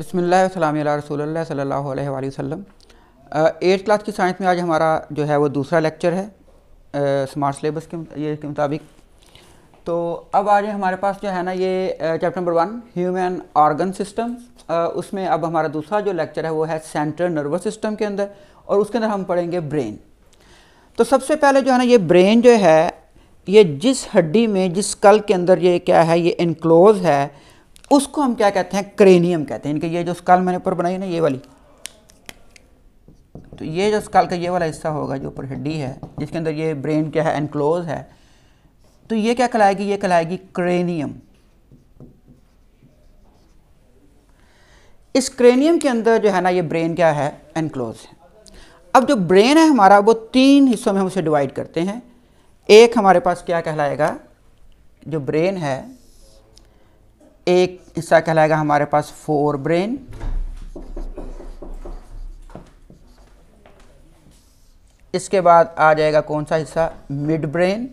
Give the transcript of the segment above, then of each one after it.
बसमिल्लाम रसोल्ला सल्ला वसम क्लास की साइंस में आज हमारा जो है वो दूसरा लेक्चर है स्मार्ट सिलेबस के ये के मुताबिक तो अब आज हमारे पास जो है ना ये chapter number one human organ system उसमें अब हमारा दूसरा जो लेक्चर है वो है सेंट्रल नर्वस सिस्टम के अंदर और उसके अंदर हम पढ़ेंगे ब्रेन तो सबसे पहले जो है ना ये ब्रेन जो है ये जिस हड्डी में जिस कल के अंदर ये क्या है ये इनक्लोज है उसको हम क्या कहते हैं क्रेनियम कहते हैं इनके ये जो स्काल मैंने ऊपर बनाई ना ये वाली तो ये जो स्काल का ये वाला हिस्सा होगा जो ऊपर हड्डी है जिसके अंदर ये ब्रेन क्या है एनक्लोज है तो ये क्या कहलाएगी ये कहलाएगी क्रेनियम इस क्रेनियम के अंदर जो है ना ये ब्रेन क्या है एनक्लोज है अब जो ब्रेन है हमारा वो तीन हिस्सों में हम उसे डिवाइड करते हैं एक हमारे पास क्या कहलाएगा जो ब्रेन है एक हिस्सा कहलाएगा हमारे पास फोर ब्रेन इसके बाद आ जाएगा कौन सा हिस्सा मिड ब्रेन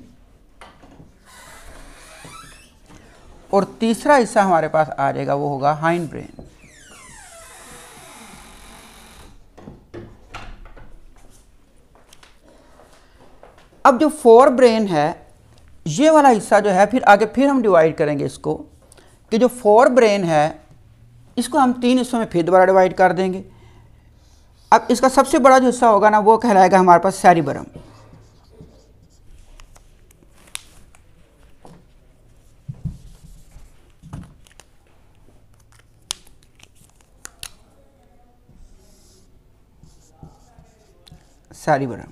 और तीसरा हिस्सा हमारे पास आ जाएगा वो होगा हाइंड ब्रेन अब जो फोर ब्रेन है ये वाला हिस्सा जो है फिर आगे फिर हम डिवाइड करेंगे इसको कि जो फोर ब्रेन है इसको हम तीन हिस्सों में फिर दोबारा डिवाइड कर देंगे अब इसका सबसे बड़ा जो हिस्सा होगा ना वो कहलाएगा हमारे पास सैरिबरम सैरिबरम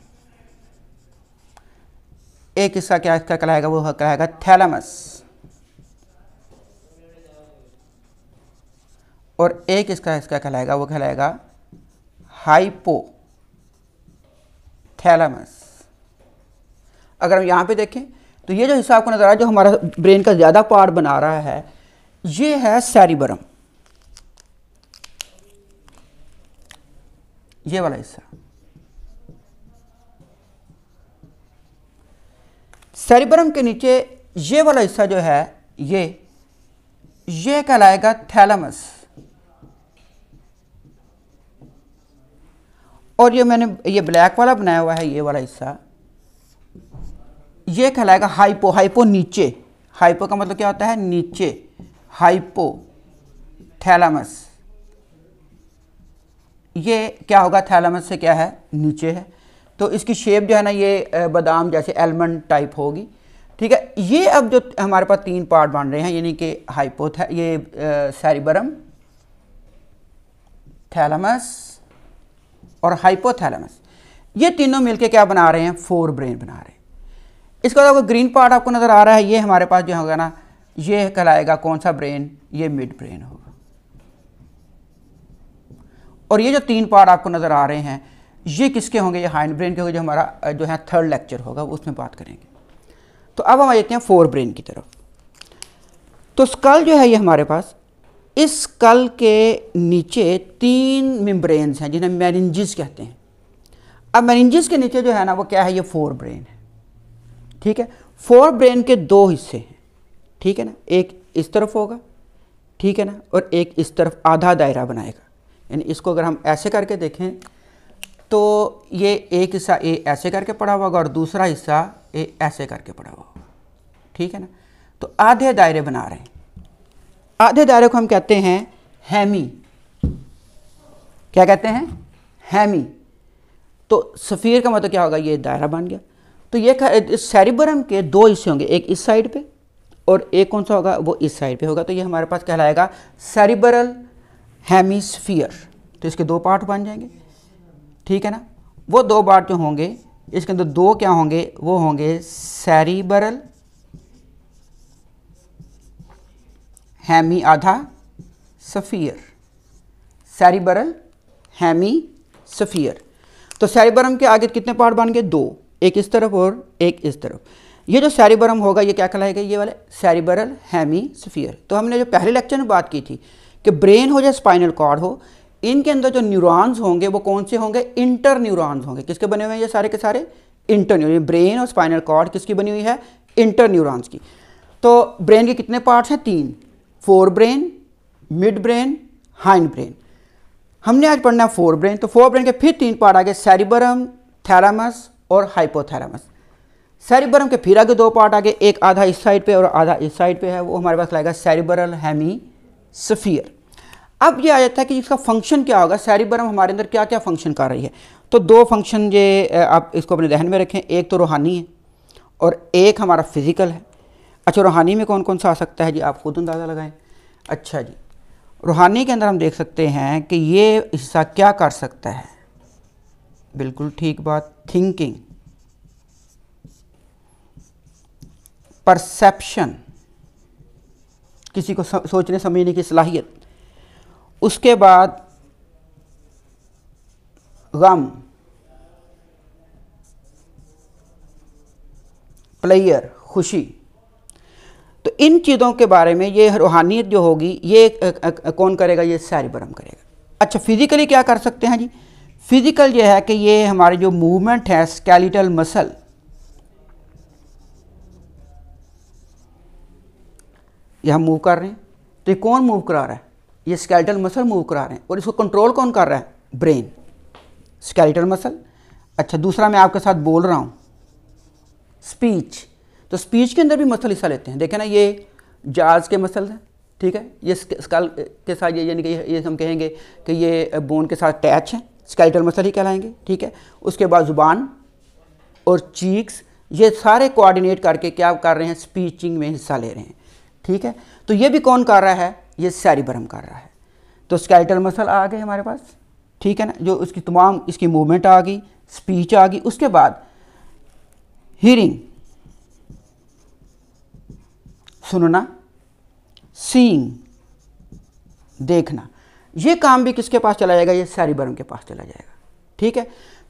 एक हिस्सा क्या इसका कहलाएगा वो कहलाएगा थैलमस और एक इसका इसका कहलाएगा वो कहलाएगा हाइपो थैलामस अगर हम यहाँ पे देखें तो ये जो हिस्सा आपको नज़र आ रहा है जो हमारा ब्रेन का ज़्यादा पार्ट बना रहा है ये है सैरिबरम ये वाला हिस्सा सेरिबरम के नीचे ये वाला हिस्सा जो है ये ये कहलाएगा थैलमस और ये मैंने ये ब्लैक वाला बनाया हुआ है ये वाला हिस्सा ये कहलाएगा हाइपो हाइपो नीचे हाइपो का मतलब क्या होता है नीचे हाइपो थैलामस ये क्या होगा थैलामस से क्या है नीचे है तो इसकी शेप जो है ना ये बादाम जैसे एलमंड टाइप होगी ठीक है ये अब जो हमारे पास तीन पार्ट बन रहे हैं यानी कि हाइपोथ ये सैरिबरम थैलामस और हाइपोथैलेमस ये तीनों मिलके क्या बना रहे हैं फोर ब्रेन बना रहे हैं इसके बाद ग्रीन पार्ट आपको नज़र आ रहा है ये हमारे पास जो होगा ना ये कहलाएगा कौन सा ब्रेन ये मिड ब्रेन होगा और ये जो तीन पार्ट आपको नज़र आ रहे हैं ये किसके होंगे ये हाइंड ब्रेन के होंगे जो हमारा जो है थर्ड लेक्चर होगा उसमें बात करेंगे तो अब हम आ जाते हैं फोर ब्रेन की तरफ तो स्कल जो है ये हमारे पास इस कल के नीचे तीन मेम्ब्रेन्स हैं जिन्हें मैरिंजिस कहते हैं अब मैरिंजिस के नीचे जो है ना वो क्या है ये फोर ब्रेन है ठीक है फोर ब्रेन के दो हिस्से हैं ठीक है ना एक इस तरफ होगा ठीक है ना और एक इस तरफ आधा दायरा बनाएगा यानी इसको अगर हम ऐसे करके देखें तो ये एक हिस्सा ए ऐसे करके पड़ा होगा और दूसरा हिस्सा ए ऐसे करके पड़ा होगा ठीक है ना तो आधे दायरे बना रहे हैं आधे दायरे को हम कहते हैं हैमी क्या कहते हैं हैमी तो सफ़ीर का मतलब क्या होगा ये दायरा बन गया तो ये सैरिबरम के दो हिस्से होंगे एक इस साइड पे और एक कौन सा होगा वो इस साइड पे होगा तो ये हमारे पास कहलाएगा हैमी हेमीस्फीयर तो इसके दो पार्ट बन जाएंगे ठीक है ना वो दो पार्ट जो होंगे इसके अंदर दो क्या होंगे वो होंगे सैरिबरल हैमी आधा सफ़ीर सैरिबरल हैमी सफ़ीर तो सैरिबरम के आगे कितने पार्ट बन गए दो एक इस तरफ और एक इस तरफ ये जो सैरिबरम होगा ये क्या कहलाएगा ये वाला सैरिबरल हैमी सफ़ीर तो हमने जो पहले लेक्चर में बात की थी कि ब्रेन हो या स्पाइनल कॉर्ड हो इनके अंदर जो न्यूरॉन्स होंगे वो कौन से होंगे इंटर न्यूरॉन्स होंगे किसके बने हुए हैं ये सारे के सारे इंटर न्यूरो ब्रेन और स्पाइनल कॉर्ड किसकी बनी हुई है इंटर न्यूरॉन्स की तो ब्रेन के कितने पार्ट्स हैं तीन forebrain midbrain hindbrain हमने आज पढ़ना है फोर ब्रेन तो फोर ब्रेन के फिर तीन पार्ट आ गए सेरिबरम थैरामस और हाइपोथैरामस सेरिबरम के फिर आगे दो पार्ट आगे एक आधा इस साइड पे और आधा इस साइड पे है वो हमारे पास लाएगा सेरिबरल हैमी सफियर अब ये आ जाता है कि इसका फंक्शन क्या होगा सेरिबरम हमारे अंदर क्या क्या फंक्शन कर रही है तो दो फंक्शन ये आप इसको अपने जहन में रखें एक तो रूहानी है और एक हमारा फिजिकल है अच्छा रूहानी में कौन कौन सा आ सकता है जी आप खुद अंदाज़ा लगाएं अच्छा जी रूहानी के अंदर हम देख सकते हैं कि ये हिस्सा क्या कर सकता है बिल्कुल ठीक बात थिंकिंग परसेप्शन किसी को सोचने समझने की सलाहियत उसके बाद गम प्लेयर खुशी इन चीज़ों के बारे में ये रूहानियत जो होगी ये कौन करेगा ये सारी बरम करेगा अच्छा फिज़िकली क्या कर सकते हैं जी फिज़िकल ये है कि ये हमारे जो मूवमेंट है स्केलेटल मसल ये हम मूव कर रहे हैं तो ये कौन मूव करा रहा है ये स्केलेटल मसल मूव करा रहे हैं और इसको कंट्रोल कौन कर रहा है ब्रेन स्केलेटल मसल अच्छा दूसरा मैं आपके साथ बोल रहा हूँ स्पीच तो स्पीच के अंदर भी मसल हिस्सा लेते हैं देखें ना ये जाज के मसल हैं ठीक है ये स्कल के साथ ये यानी कि ये हम कहेंगे कि ये बोन के साथ अटैच हैं स्केलेटल मसल ही कहलाएंगे ठीक है उसके बाद ज़ुबान और चीक्स ये सारे कोऑर्डिनेट करके क्या कर रहे हैं स्पीचिंग में हिस्सा ले रहे हैं ठीक है तो ये भी कौन कर रहा है ये भरम कर रहा है तो स्केलेटल मसल आ गए हमारे पास ठीक है ना जो उसकी तमाम इसकी मूवमेंट आ गई स्पीच आ गई उसके बाद हीरिंग सुनना सींग देखना ये काम भी किसके पास चला जाएगा ये सैरिबरम के पास चला जाएगा ठीक है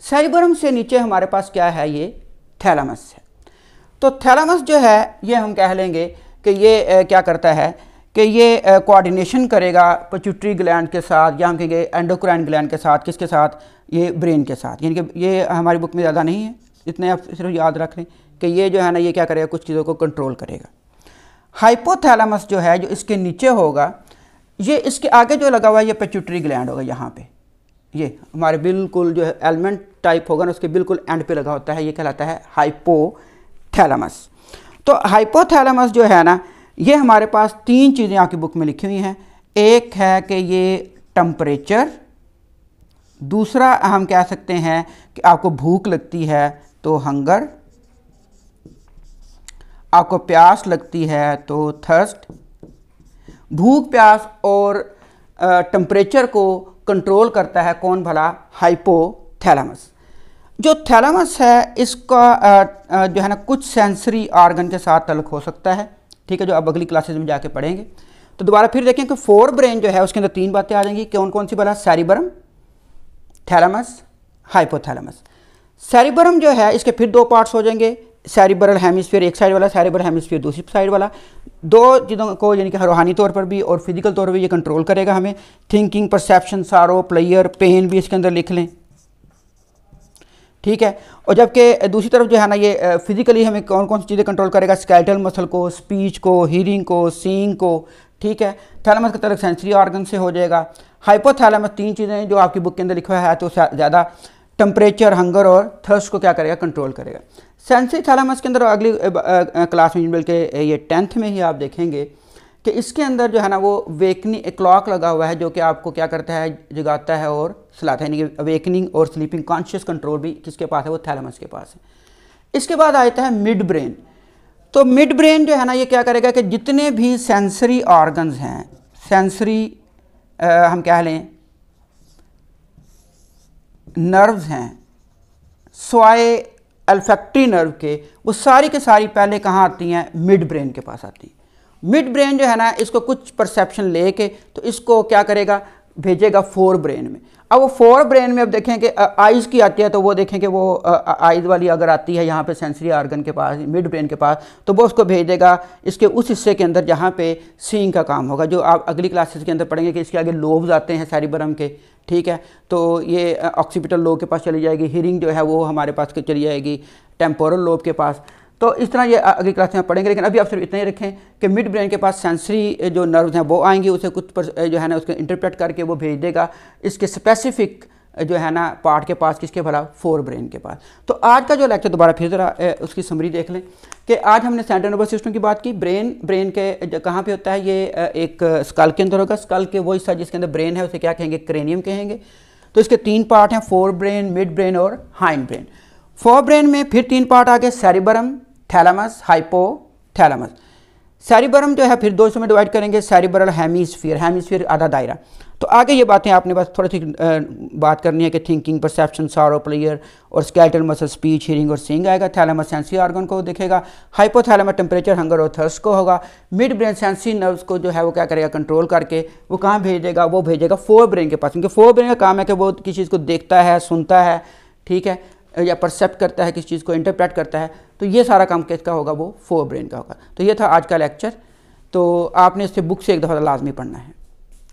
सैरिबरम से नीचे हमारे पास क्या है ये थैलामस है तो थैलामस जो है ये हम कह लेंगे कि ये क्या करता है कि ये कोऑर्डिनेशन करेगा पचुट्री ग्लैंड के साथ या हम कहेंगे एंडोक्राइन ग्लैंड के साथ किसके साथ ये ब्रेन के साथ यानी कि ये हमारी बुक में ज़्यादा नहीं है इतने आप सिर्फ याद रख लें कि ये जो है ना ये क्या करेगा कुछ चीज़ों को कंट्रोल करेगा हाइपोथैलामस जो है जो इसके नीचे होगा ये इसके आगे जो लगा हुआ है ये पेचुटरी ग्लैंड होगा यहाँ पे ये हमारे बिल्कुल जो है एलिमेंट टाइप होगा ना उसके बिल्कुल एंड पे लगा होता है ये कहलाता है हाइपोथैलामस तो हाइपोथैलामस जो है ना ये हमारे पास तीन चीज़ें आपकी बुक में लिखी हुई हैं एक है कि ये टम्परेचर दूसरा हम कह सकते हैं कि आपको भूख लगती है तो हंगर आपको प्यास लगती है तो थर्स्ट भूख प्यास और टेम्परेचर को कंट्रोल करता है कौन भला हाइपोथैलामस जो थैलामस है इसका जो है ना कुछ सेंसरी ऑर्गन के साथ तलक हो सकता है ठीक है जो अब अगली क्लासेज में जाके पढ़ेंगे तो दोबारा फिर देखें कि फोर ब्रेन जो है उसके अंदर तीन बातें आ जाएंगी कौन कौन सी भला सैरिबरम थैलामस हाइपोथैलामस सैरिबरम जो है इसके फिर दो पार्ट्स हो जाएंगे सैरिबरल हेमिसफेयर एक साइड वाला सैरिबरल हेमिसफेयर दूसरी साइड वाला दो चीज़ों को यानी कि रूहानी तौर पर भी और फिजिकल तौर पर भी ये कंट्रोल करेगा हमें thinking perception sorrow pleasure pain भी इसके अंदर लिख लें ठीक है और जबकि दूसरी तरफ जो है ना ये फिजिकली हमें कौन कौन सी चीज़ें कंट्रोल करेगा स्केल्टल मसल को स्पीच को हीरिंग को सींग को ठीक है थैलमस का तलक सेंसरी ऑर्गन से हो जाएगा हाइपोथैलमस तीन चीज़ें जो आपकी बुक के अंदर लिखा है तो ज़्यादा टेम्परेचर हंगर और थर्स को क्या करेगा कंट्रोल करेगा सेंसरी थैलामस के अंदर अगली क्लास में बल्कि ये टेंथ में ही आप देखेंगे कि इसके अंदर जो है ना वो वेकनिंग क्लॉक लगा हुआ है जो कि आपको क्या करता है जगाता है और सलाता है यानी कि वेकनिंग और स्लीपिंग कॉन्शियस कंट्रोल भी किसके पास है वो थैलामस के पास है इसके बाद आता है मिड ब्रेन तो मिड ब्रेन जो है ना ये क्या करेगा कि जितने भी सेंसरी ऑर्गन्स हैं सेंसरी हम कह लें नर्व्स हैं स्वाए अल्फेक्ट्री नर्व के वो सारी के सारी पहले कहाँ आती हैं मिड ब्रेन के पास आती हैं मिड ब्रेन जो है ना इसको कुछ परसेप्शन लेके तो इसको क्या करेगा भेजेगा फोर ब्रेन में अब वो फोर ब्रेन में अब देखें कि आइज़ की आती है तो वो देखें कि वो आइज़ वाली अगर आती है यहाँ पे सेंसरी आर्गन के पास मिड ब्रेन के पास तो वो उसको भेज देगा इसके उस हिस्से के अंदर जहाँ पे सींग का काम होगा जो आप अगली क्लासेस के अंदर पढ़ेंगे कि इसके आगे लोब्स आते हैं सैरिबरम के ठीक है तो ये ऑक्सीपिटल लोब के पास चली जाएगी हियरिंग जो है वो हमारे पास चली जाएगी टेम्पोरल लोब के पास तो इस तरह ये अगली क्लास में पढ़ेंगे लेकिन अभी आप सिर्फ इतना ही रखें कि मिड ब्रेन के पास सेंसरी जो नर्व्स हैं वो आएंगी उसे कुछ पर जो है ना उसको इंटरप्रेट करके वो भेज देगा इसके स्पेसिफिक जो है ना पार्ट के पास किसके भला फोर ब्रेन के पास तो आज का जो लेक्चर दोबारा फिर ज़रा उसकी समरी देख लें कि आज हमने सेंट्रल नर्वस सिस्टम की बात की ब्रेन ब्रेन के कहाँ पे होता है ये एक स्कल के अंदर होगा स्कल के वो हिस्सा जिसके अंदर ब्रेन है उसे क्या कहेंगे क्रेनियम कहेंगे तो इसके तीन पार्ट हैं फोर ब्रेन मिड ब्रेन और हाइंड ब्रेन फोर ब्रेन में फिर तीन पार्ट आ गए सेरिबरम थैलामस हाइपोथैलामस सैरिबरम जो है फिर दो सौ में डिवाइड करेंगे सैरिबरल हेमीस्फीयर हेमीस्फीयर आधा दायरा तो आगे ये बातें आपने बस थोड़ी सी बात करनी है कि थिंकिंग परसेप्शन सारो प्लेयर और स्केल्टल मसल स्पीच हियरिंग और सींग आएगा थैलेमस सेंसी ऑर्गन को देखेगा हाइपोथैलेमस टेम्परेचर हंगर और थर्स को होगा मिड ब्रेन सेंसी नर्व्स को जो है वो क्या करेगा कंट्रोल करके वो कहाँ भेजेगा वो भेजेगा फोर ब्रेन के पास क्योंकि फोर ब्रेन का काम है कि वो किसी चीज़ को देखता है सुनता है ठीक है या परसेप्ट करता है किस चीज़ को इंटरप्रेट करता है तो ये सारा काम किसका होगा वो फोर ब्रेन का होगा तो ये था आज का लेक्चर तो आपने इससे बुक से एक दफ़ा तो लाजमी पढ़ना है